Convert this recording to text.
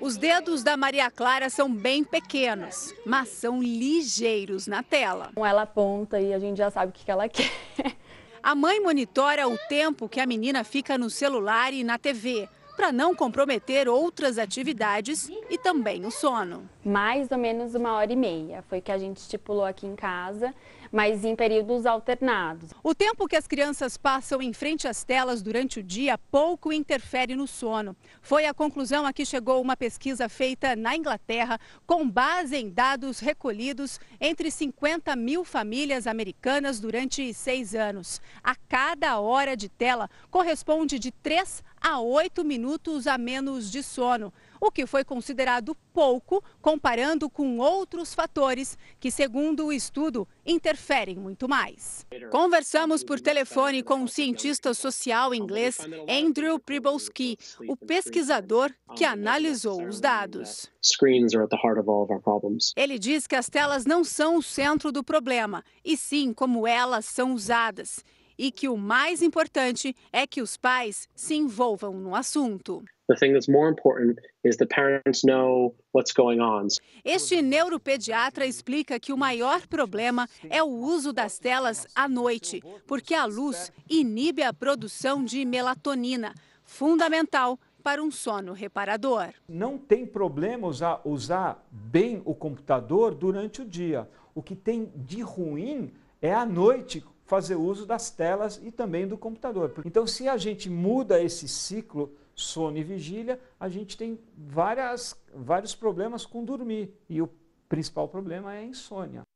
Os dedos da Maria Clara são bem pequenos, mas são ligeiros na tela. Então ela aponta e a gente já sabe o que ela quer. A mãe monitora o tempo que a menina fica no celular e na TV para não comprometer outras atividades e também o sono. Mais ou menos uma hora e meia foi que a gente estipulou aqui em casa, mas em períodos alternados. O tempo que as crianças passam em frente às telas durante o dia pouco interfere no sono. Foi a conclusão a que chegou uma pesquisa feita na Inglaterra com base em dados recolhidos entre 50 mil famílias americanas durante seis anos. A cada hora de tela corresponde de 3 a 8 minutos minutos a menos de sono, o que foi considerado pouco comparando com outros fatores que, segundo o estudo, interferem muito mais. Conversamos por telefone com o um cientista social inglês Andrew Pribolski, o pesquisador que analisou os dados. Ele diz que as telas não são o centro do problema, e sim como elas são usadas e que o mais importante é que os pais se envolvam no assunto. Este neuropediatra explica que o maior problema é o uso das telas à noite, porque a luz inibe a produção de melatonina, fundamental para um sono reparador. Não tem problemas a usar bem o computador durante o dia. O que tem de ruim é à noite, fazer uso das telas e também do computador. Então, se a gente muda esse ciclo sono e vigília, a gente tem várias, vários problemas com dormir. E o principal problema é a insônia.